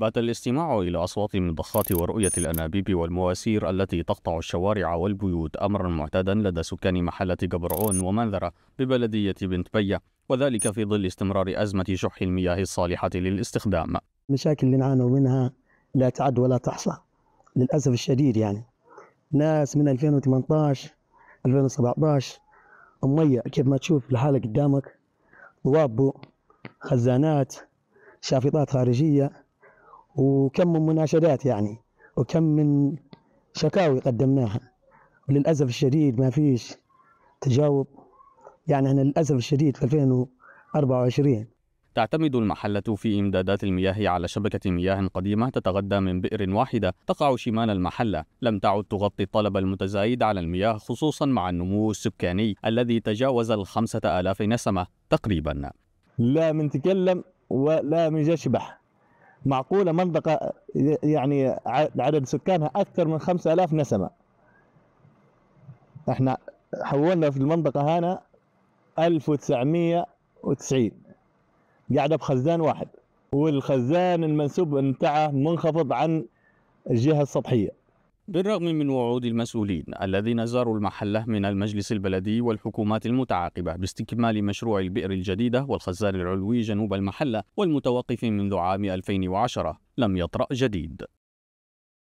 بعد الاستماع إلى أصوات المضخات ورؤية الأنابيب والمواسير التي تقطع الشوارع والبيوت أمرا معتادا لدى سكان محلة جبرعون ومنذرة ببلدية بنت بية وذلك في ظل استمرار أزمة شح المياه الصالحة للاستخدام مشاكل اللي نعانوا منها لا تعد ولا تحصى للأسف الشديد يعني ناس من 2018 2017 مية كيف ما تشوف الحالة قدامك ضوابه خزانات شافطات خارجية وكم من مناشدات يعني وكم من شكاوي قدمناها وللأسف الشديد ما فيش تجاوب يعني احنا للأسف الشديد في 2024 تعتمد المحلة في إمدادات المياه على شبكة مياه قديمة تتغذى من بئر واحدة تقع شمال المحلة، لم تعد تغطي الطلب المتزايد على المياه خصوصا مع النمو السكاني الذي تجاوز الخمسة آلاف نسمة تقريبا لا منتكلم ولا منجشبح معقولة منطقة يعني عدد سكانها أكثر من 5000 نسمة احنا حولنا في المنطقة هنا 1990 قاعدة بخزان واحد والخزان المنسوب بتاعه منخفض عن الجهة السطحية بالرغم من وعود المسؤولين الذين زاروا المحلة من المجلس البلدي والحكومات المتعاقبة باستكمال مشروع البئر الجديدة والخزان العلوي جنوب المحلة والمتوقف منذ عام 2010 لم يطرأ جديد